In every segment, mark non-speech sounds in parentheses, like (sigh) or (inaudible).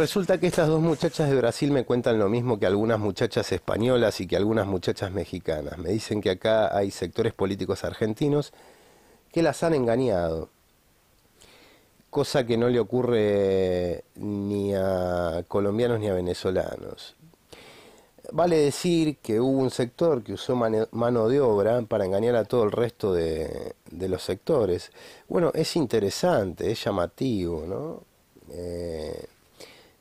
Resulta que estas dos muchachas de Brasil me cuentan lo mismo que algunas muchachas españolas y que algunas muchachas mexicanas. Me dicen que acá hay sectores políticos argentinos que las han engañado. Cosa que no le ocurre ni a colombianos ni a venezolanos. Vale decir que hubo un sector que usó mano de obra para engañar a todo el resto de, los sectores. Bueno, es interesante, es llamativo, ¿no? Eh,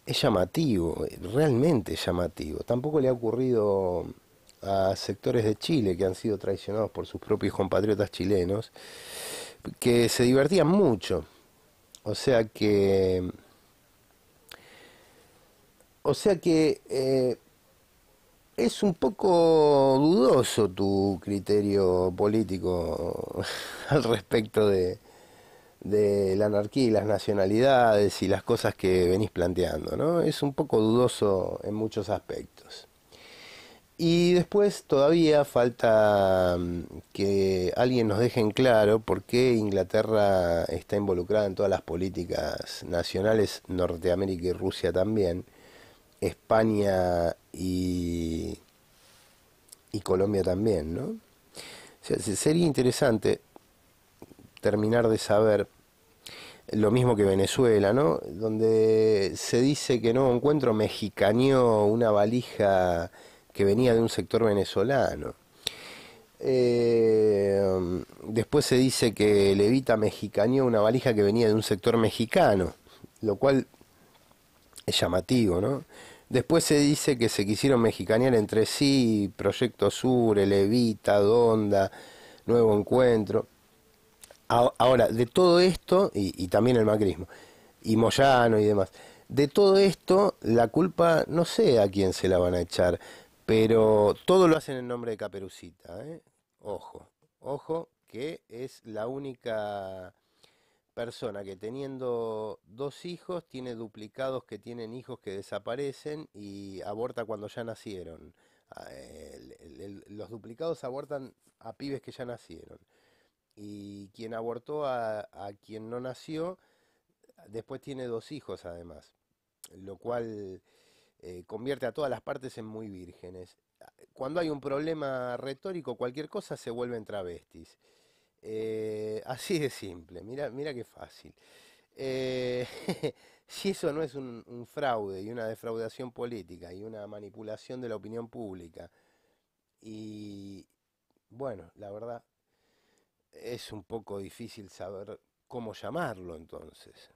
es llamativo, realmente llamativo. Tampoco le ha ocurrido a sectores de Chile que han sido traicionados por sus propios compatriotas chilenos, que se divertían mucho. O sea que... O sea que eh, es un poco dudoso tu criterio político (laughs) al respecto de, de la anarquía y las nacionalidades y las cosas que venís planteando, ¿no? Es un poco dudoso en muchos aspectos. Y después todavía falta mm, que alguien nos deje en claro por qué Inglaterra está involucrada en todas las políticas nacionales, Norteamérica y Rusia también, España y, y Colombia también, ¿no? sería interesante terminar de saber lo mismo que Venezuela, ¿no? Donde se dice que no encuentro mexicaneó una valija que venía de un sector venezolano. Eh, después se dice que Levita mexicaneó una valija que venía de un sector mexicano, lo cual es llamativo, ¿no? Después se dice que se quisieron mexicanear entre sí Proyecto Sur, Levita, Donda, Nuevo Encuentro Ahora, de todo esto, y, también el macrismo, y Moyano y demás, de todo esto, la culpa no sé a quién se la van a echar, pero todo lo hacen en nombre de Caperucita. ¿eh? Ojo, ojo, que es la única persona que teniendo dos hijos tiene duplicados que tienen hijos que desaparecen y aborta cuando ya nacieron. Ah, los duplicados abortan a pibes que ya nacieron y quien abortó a, quien no nació, después tiene dos hijos además, lo cual eh, convierte a todas las partes en muy vírgenes. Cuando hay un problema retórico, cualquier cosa se en travestis. Eh, así de simple, mira, mira qué fácil. Eh, (laughs) si eso no es un fraude y una defraudación política y una manipulación de la opinión pública, y bueno, la verdad, es un poco difícil saber cómo llamarlo entonces.